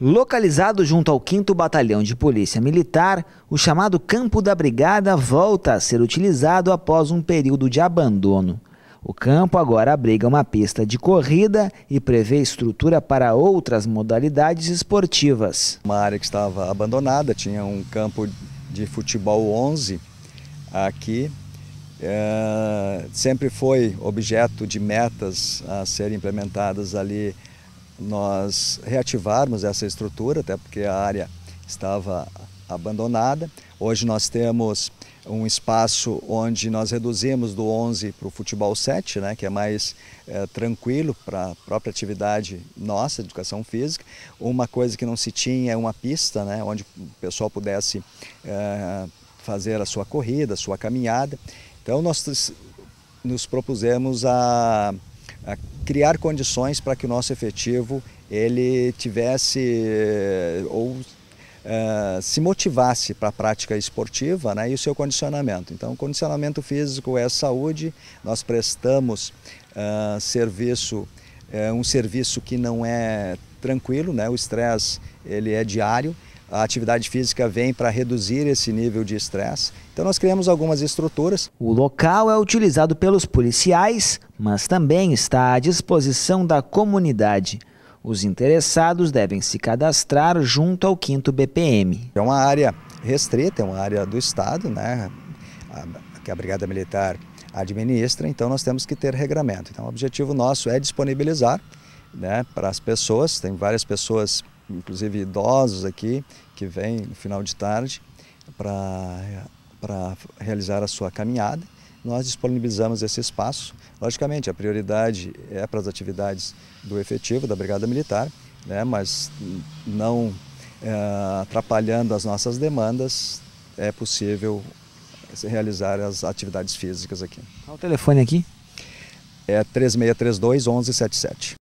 Localizado junto ao 5 Batalhão de Polícia Militar, o chamado Campo da Brigada volta a ser utilizado após um período de abandono. O campo agora abriga uma pista de corrida e prevê estrutura para outras modalidades esportivas. Uma área que estava abandonada, tinha um campo de futebol 11 aqui. É, sempre foi objeto de metas a serem implementadas ali nós reativarmos essa estrutura, até porque a área estava abandonada. Hoje nós temos um espaço onde nós reduzimos do 11 para o futebol 7, né, que é mais é, tranquilo para a própria atividade nossa, educação física. Uma coisa que não se tinha é uma pista, né, onde o pessoal pudesse é, fazer a sua corrida, a sua caminhada. Então nós nos propusemos a criar condições para que o nosso efetivo ele tivesse eh, ou Uh, se motivasse para a prática esportiva né, e o seu condicionamento. Então, condicionamento físico é saúde, nós prestamos uh, serviço, uh, um serviço que não é tranquilo, né, o estresse ele é diário, a atividade física vem para reduzir esse nível de estresse. Então nós criamos algumas estruturas. O local é utilizado pelos policiais, mas também está à disposição da comunidade. Os interessados devem se cadastrar junto ao 5 BPM. É uma área restrita, é uma área do Estado, né, que a Brigada Militar administra, então nós temos que ter regramento. Então o objetivo nosso é disponibilizar né, para as pessoas, tem várias pessoas inclusive idosos aqui, que vêm no final de tarde para realizar a sua caminhada. Nós disponibilizamos esse espaço. Logicamente, a prioridade é para as atividades do efetivo, da Brigada Militar, né, mas não é, atrapalhando as nossas demandas, é possível realizar as atividades físicas aqui. Qual o telefone aqui? É 3632 1177.